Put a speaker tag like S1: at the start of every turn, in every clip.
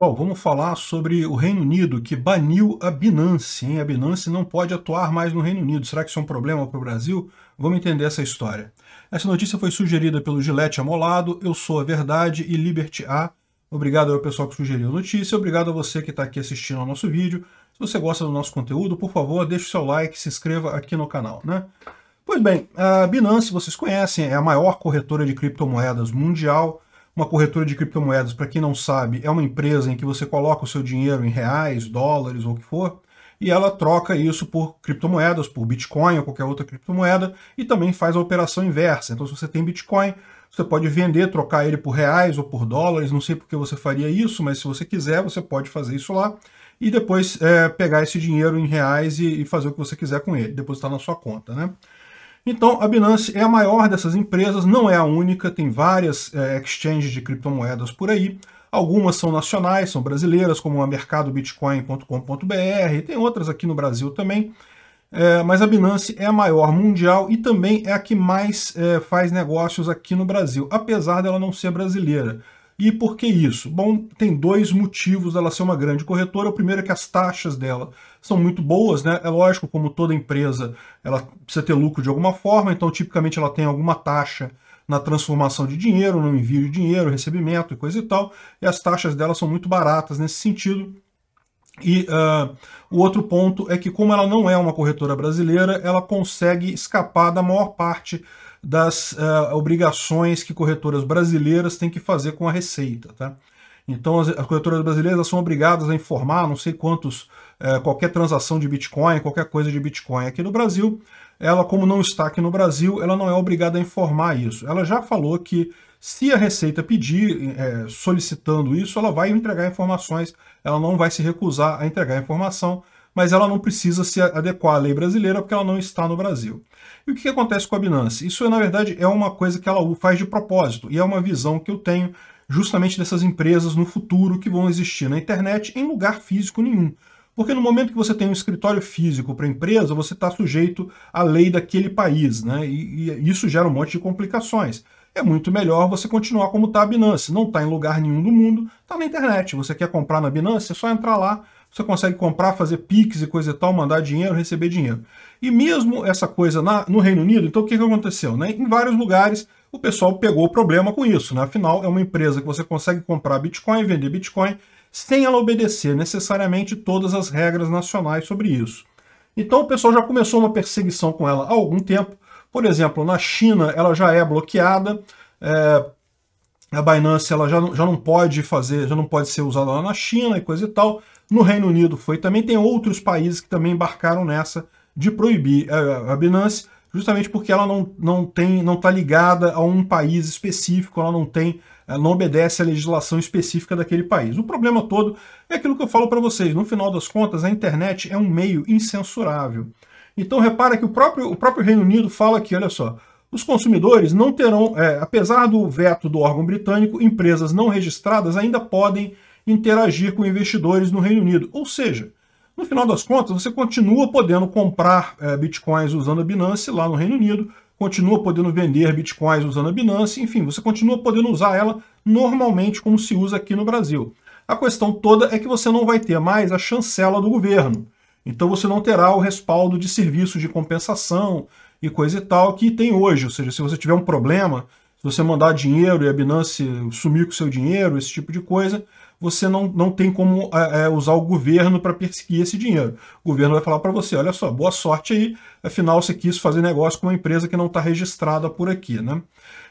S1: Bom, vamos falar sobre o Reino Unido, que baniu a Binance. Hein? A Binance não pode atuar mais no Reino Unido. Será que isso é um problema para o Brasil? Vamos entender essa história. Essa notícia foi sugerida pelo Gilete Amolado, Eu Sou a Verdade e Liberty A. Obrigado ao pessoal que sugeriu a notícia, obrigado a você que está aqui assistindo ao nosso vídeo. Se você gosta do nosso conteúdo, por favor, deixe o seu like, se inscreva aqui no canal. Né? Pois bem, a Binance, vocês conhecem, é a maior corretora de criptomoedas mundial, uma corretora de criptomoedas, para quem não sabe, é uma empresa em que você coloca o seu dinheiro em reais, dólares ou o que for, e ela troca isso por criptomoedas, por Bitcoin ou qualquer outra criptomoeda, e também faz a operação inversa. Então, se você tem Bitcoin, você pode vender, trocar ele por reais ou por dólares, não sei porque você faria isso, mas se você quiser, você pode fazer isso lá e depois é, pegar esse dinheiro em reais e, e, fazer o que você quiser com ele, depositar na sua conta, né? Então, a Binance é a maior dessas empresas, não é a única, tem várias é, exchanges de criptomoedas por aí. Algumas são nacionais, são brasileiras, como a mercadobitcoin.com.br, tem outras aqui no Brasil também. É, mas a Binance é a maior mundial e também é a que mais é, faz negócios aqui no Brasil, apesar dela não ser brasileira. E por que isso? Bom, tem dois motivos ela ser uma grande corretora. O primeiro é que as taxas dela são muito boas, né? É lógico, como toda empresa, ela precisa ter lucro de alguma forma, então tipicamente ela tem alguma taxa na transformação de dinheiro, no envio de dinheiro, recebimento e coisa e tal, e as taxas dela são muito baratas nesse sentido. E uh, o outro ponto é que, como ela não é uma corretora brasileira, ela consegue escapar da maior parte das uh, obrigações que corretoras brasileiras têm que fazer com a Receita. Tá? Então, as, as corretoras brasileiras são obrigadas a informar não sei quantos, uh, qualquer transação de Bitcoin, qualquer coisa de Bitcoin aqui no Brasil. Ela, como não está aqui no Brasil, ela não é obrigada a informar isso. Ela já falou que se a Receita pedir, eh, solicitando isso, ela vai entregar informações, ela não vai se recusar a entregar informação mas ela não precisa se adequar à lei brasileira porque ela não está no Brasil. E o que acontece com a Binance? Isso, na verdade, é uma coisa que ela faz de propósito, e é uma visão que eu tenho justamente dessas empresas no futuro que vão existir na internet em lugar físico nenhum. Porque no momento que você tem um escritório físico para a empresa, você está sujeito à lei daquele país, né? E, e, isso gera um monte de complicações. É muito melhor você continuar como está a Binance. Não está em lugar nenhum do mundo, está na internet. Você quer comprar na Binance, é só entrar lá, você consegue comprar, fazer PIX e coisa e tal, mandar dinheiro, receber dinheiro. E mesmo essa coisa na, no Reino Unido, então o que, que aconteceu? Né? Em vários lugares o pessoal pegou o problema com isso. Né? Afinal, é uma empresa que você consegue comprar Bitcoin, vender Bitcoin, sem ela obedecer necessariamente todas as regras nacionais sobre isso. Então o pessoal já começou uma perseguição com ela há algum tempo. Por exemplo, na China ela já é bloqueada. É, a Binance ela já, não, já não pode fazer, já não pode ser usada lá na China e coisa e tal. No Reino Unido foi. Também tem outros países que também embarcaram nessa de proibir a, Binance, justamente porque ela não, não tem, não está ligada a um país específico, ela não tem, ela eh, não obedece à legislação específica daquele país. O problema todo é aquilo que eu falo para vocês. No final das contas, a internet é um meio incensurável. Então repara que o próprio, o próprio Reino Unido fala aqui, olha só, os consumidores não terão, é, apesar do veto do órgão britânico, empresas não registradas ainda podem interagir com investidores no Reino Unido. Ou seja, no final das contas, você continua podendo comprar é, bitcoins usando a Binance lá no Reino Unido, continua podendo vender bitcoins usando a Binance, enfim, você continua podendo usar ela normalmente como se usa aqui no Brasil. A questão toda é que você não vai ter mais a chancela do governo. Então você não terá o respaldo de serviços de compensação, e coisa e tal que tem hoje. Ou seja, se você tiver um problema, se você mandar dinheiro e a Binance sumir com seu dinheiro, esse tipo de coisa, você não, não tem como é, é usar o governo para perseguir esse dinheiro. O governo vai falar para você, olha só, boa sorte aí, afinal você quis fazer negócio com uma empresa que não está registrada por aqui, né?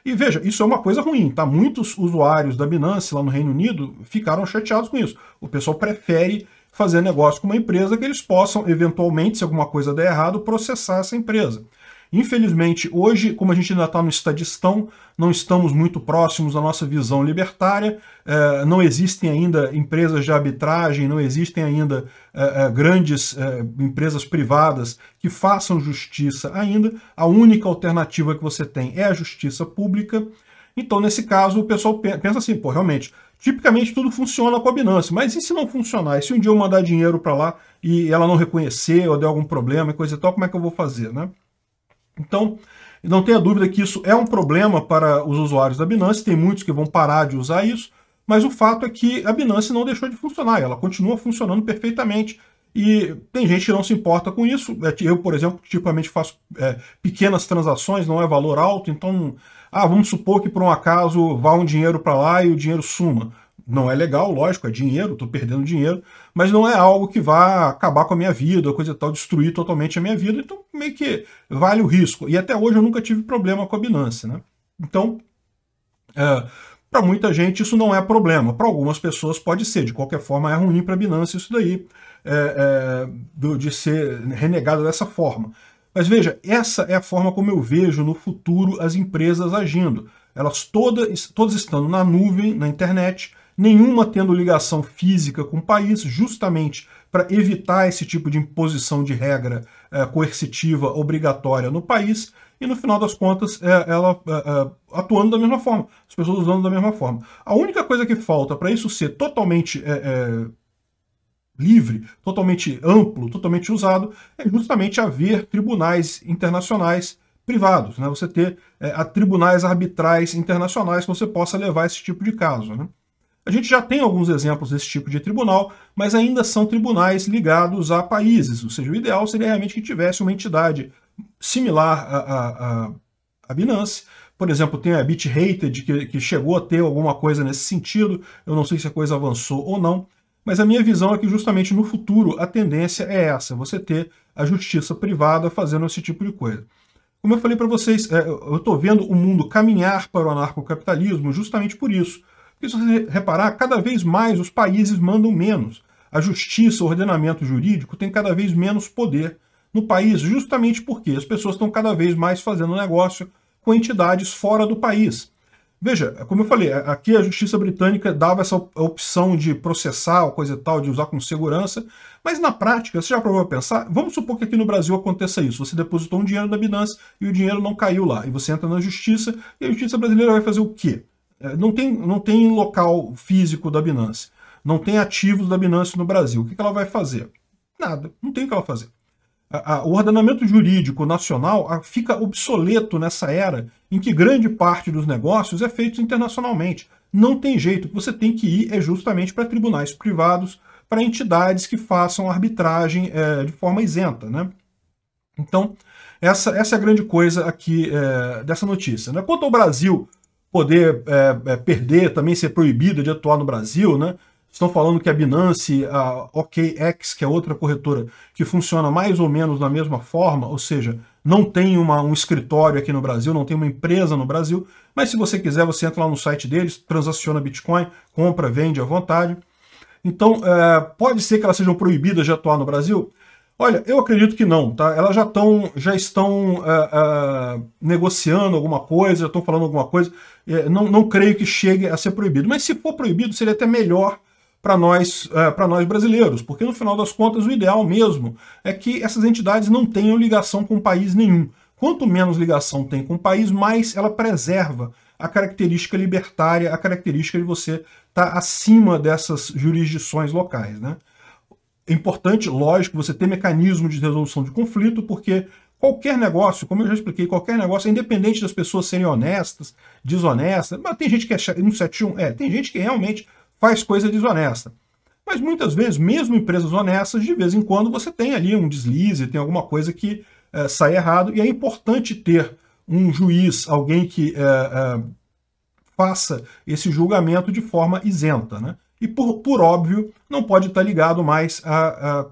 S1: E veja, isso é uma coisa ruim, tá? Muitos usuários da Binance lá no Reino Unido ficaram chateados com isso. O pessoal prefere fazer negócio com uma empresa que eles possam, eventualmente, se alguma coisa der errado, processar essa empresa. Infelizmente, hoje, como a gente ainda está no estadistão, não estamos muito próximos da nossa visão libertária, é, não existem ainda empresas de arbitragem, não existem ainda é, é, grandes empresas privadas que façam justiça ainda. A única alternativa que você tem é a justiça pública. Então, nesse caso, o pessoal pensa assim, pô, realmente, Tipicamente tudo funciona com a Binance, mas e se não funcionar? E se um dia eu mandar dinheiro para lá e ela não reconhecer ou der algum problema e coisa e tal, como é que eu vou fazer, né? Então, não tenha dúvida que isso é um problema para os usuários da Binance, tem muitos que vão parar de usar isso, mas o fato é que a Binance não deixou de funcionar, ela continua funcionando perfeitamente. E tem gente que não se importa com isso. É eu, por exemplo, tipicamente faço é, pequenas transações, não é valor alto, então, ah, vamos supor que por um acaso vá um dinheiro para lá e o dinheiro suma. Não é legal, lógico, é dinheiro, estou perdendo dinheiro, mas não é algo que vá acabar com a minha vida, coisa tal, destruir totalmente a minha vida. Então, meio que vale o risco. E até hoje eu nunca tive problema com a Binance, né? Então, é, para muita gente isso não é problema. Para algumas pessoas pode ser. De qualquer forma, é ruim para a Binance isso daí, é, é, de ser renegado dessa forma. Mas veja, essa é a forma como eu vejo no futuro as empresas agindo elas todas, todas estando na nuvem, na internet, nenhuma tendo ligação física com o país, justamente para evitar esse tipo de imposição de regra é, coercitiva obrigatória no país, e no final das contas é, ela é, atuando da mesma forma, as pessoas usando da mesma forma. A única coisa que falta para isso ser totalmente livre, totalmente amplo, totalmente usado, é justamente haver tribunais internacionais privados, né? você ter é, tribunais arbitrais internacionais que você possa levar esse tipo de caso. Né? A gente já tem alguns exemplos desse tipo de tribunal, mas ainda são tribunais ligados a países, ou seja, o ideal seria realmente que tivesse uma entidade similar à, à, à, à Binance. Por exemplo, tem a Bitrated, que, que chegou a ter alguma coisa nesse sentido, eu não sei se a coisa avançou ou não, mas a minha visão é que justamente no futuro a tendência é essa, você ter a justiça privada fazendo esse tipo de coisa. Como eu falei para vocês, é, eu estou vendo o mundo caminhar para o anarcocapitalismo justamente por isso, porque se você reparar, cada vez mais os países mandam menos. A justiça, o ordenamento jurídico tem cada vez menos poder no país, justamente porque as pessoas estão cada vez mais fazendo negócio com entidades fora do país. Veja, como eu falei, aqui a justiça britânica dava essa opção de processar, coisa e tal, de usar com segurança, mas na prática, você já provou pensar? Vamos supor que aqui no Brasil aconteça isso. Você depositou um dinheiro na Binance e o dinheiro não caiu lá. E você entra na justiça e a justiça brasileira vai fazer o quê? É, não tem, não tem local físico da Binance, não tem ativos da Binance no Brasil. O que ela vai fazer? Nada, não tem o que ela fazer. O ordenamento jurídico nacional fica obsoleto nessa era em que grande parte dos negócios é feito internacionalmente. Não tem jeito, o que você tem que ir é justamente para tribunais privados, para entidades que façam arbitragem é, de forma isenta. Né? Então, essa, essa é a grande coisa aqui é, dessa notícia. Né? Quanto ao Brasil, poder é, é, perder, também ser proibida de atuar no Brasil, né? Estão falando que a Binance, a OKX, que é outra corretora que funciona mais ou menos da mesma forma, ou seja, não tem uma, um escritório aqui no Brasil, não tem uma empresa no Brasil, mas se você quiser, você entra lá no site deles, transaciona Bitcoin, compra, vende à vontade. Então, é, pode ser que elas sejam proibidas de atuar no Brasil? Olha, eu acredito que não, tá? Elas já, tão, já estão uh, uh, negociando alguma coisa, já estão falando alguma coisa. Eh, não, não creio que chegue a ser proibido. Mas se for proibido, seria até melhor para nós, uh, para nós brasileiros, porque no final das contas o ideal mesmo é que essas entidades não tenham ligação com país nenhum. Quanto menos ligação tem com o país, mais ela preserva a característica libertária, a característica de você estar tá acima dessas jurisdições locais, né? É importante, lógico, você ter mecanismo de resolução de conflito, porque qualquer negócio, como eu já expliquei, qualquer negócio, independente das pessoas serem honestas, desonestas, mas tem gente que é 171, é, tem gente que realmente faz coisa desonesta. Mas muitas vezes, mesmo empresas honestas, de vez em quando você tem ali um deslize, tem alguma coisa que é, sai errado, e é importante ter um juiz, alguém que é, é, faça esse julgamento de forma isenta, né? E, por, por óbvio, não pode estar ligado mais à,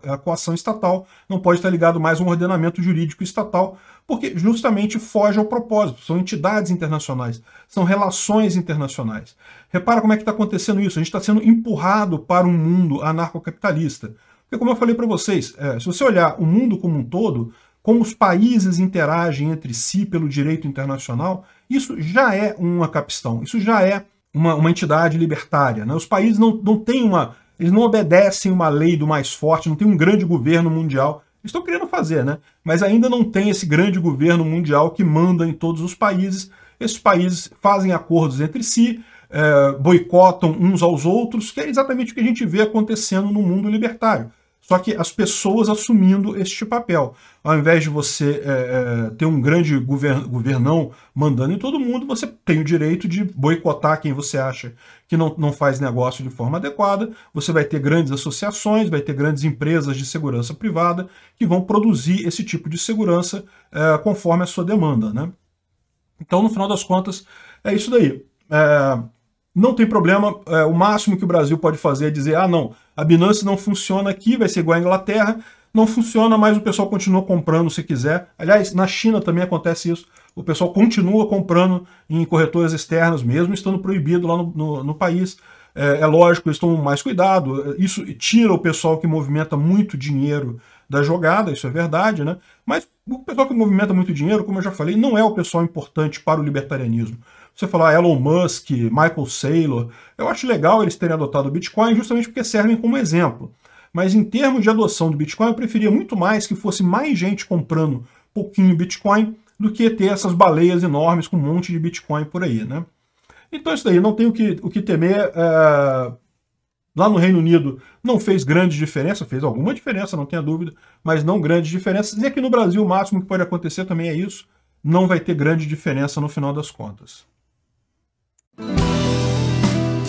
S1: à, à coação estatal, não pode estar ligado mais a um ordenamento jurídico estatal, porque justamente foge ao propósito. São entidades internacionais, são relações internacionais. Repara como é que está acontecendo isso. A gente está sendo empurrado para um mundo anarcocapitalista. Porque, como eu falei para vocês, é, se você olhar o mundo como um todo, como os países interagem entre si pelo direito internacional, isso já é uma capistão, isso já é uma, uma entidade libertária. Né? Os países não, não têm uma. Eles não obedecem uma lei do mais forte, não tem um grande governo mundial. estou estão querendo fazer, né? Mas ainda não tem esse grande governo mundial que manda em todos os países. Esses países fazem acordos entre si, eh, boicotam uns aos outros, que é exatamente o que a gente vê acontecendo no mundo libertário. Só que as pessoas assumindo este papel. Ao invés de você é, é, ter um grande govern governão mandando em todo mundo, você tem o direito de boicotar quem você acha que não, não faz negócio de forma adequada. Você vai ter grandes associações, vai ter grandes empresas de segurança privada que vão produzir esse tipo de segurança é, conforme a sua demanda. Né? Então, no final das contas, é isso daí. É, não tem problema, é, o máximo que o Brasil pode fazer é dizer, ah, não, a Binance não funciona aqui, vai ser igual à Inglaterra. Não funciona, mas o pessoal continua comprando se quiser. Aliás, na China também acontece isso. O pessoal continua comprando em corretoras externas, mesmo estando proibido lá no, no, no país. É, é, lógico, eles tomam mais cuidado. Isso tira o pessoal que movimenta muito dinheiro da jogada, isso é verdade, né? Mas o pessoal que movimenta muito dinheiro, como eu já falei, não é o pessoal importante para o libertarianismo você falar ah, Elon Musk, Michael Saylor, eu acho legal eles terem adotado o Bitcoin justamente porque servem como exemplo. Mas em termos de adoção do Bitcoin, eu preferia muito mais que fosse mais gente comprando pouquinho Bitcoin do que ter essas baleias enormes com um monte de Bitcoin por aí, né? Então é isso daí, não tem o que, o que temer. É... Lá no Reino Unido não fez grande diferença, fez alguma diferença, não tenha dúvida, mas não grandes diferenças. E aqui no Brasil o máximo que pode acontecer também é isso, não vai ter grande diferença no final das contas. Thank you.